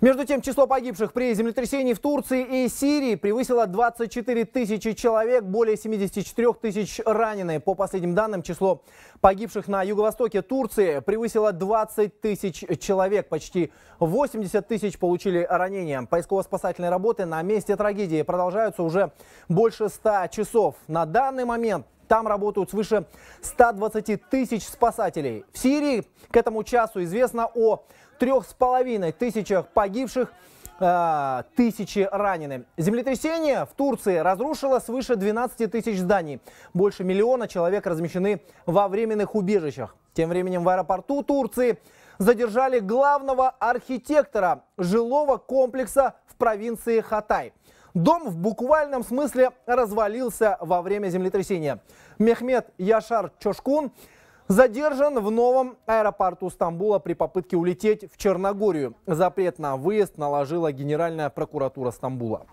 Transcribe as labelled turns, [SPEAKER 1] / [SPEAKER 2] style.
[SPEAKER 1] Между тем, число погибших при землетрясении в Турции и Сирии превысило 24 тысячи человек, более 74 тысяч ранены. По последним данным, число погибших на юго-востоке Турции превысило 20 тысяч человек. Почти 80 тысяч получили ранения. Поисково-спасательные работы на месте трагедии продолжаются уже больше 100 часов. На данный момент там работают свыше 120 тысяч спасателей. В Сирии к этому часу известно о трех с половиной тысячах погибших, э, тысячи ранены. Землетрясение в Турции разрушило свыше 12 тысяч зданий. Больше миллиона человек размещены во временных убежищах. Тем временем в аэропорту Турции задержали главного архитектора жилого комплекса в провинции Хатай – Дом в буквальном смысле развалился во время землетрясения. Мехмед Яшар Чошкун задержан в новом аэропорту Стамбула при попытке улететь в Черногорию. Запрет на выезд наложила Генеральная прокуратура Стамбула.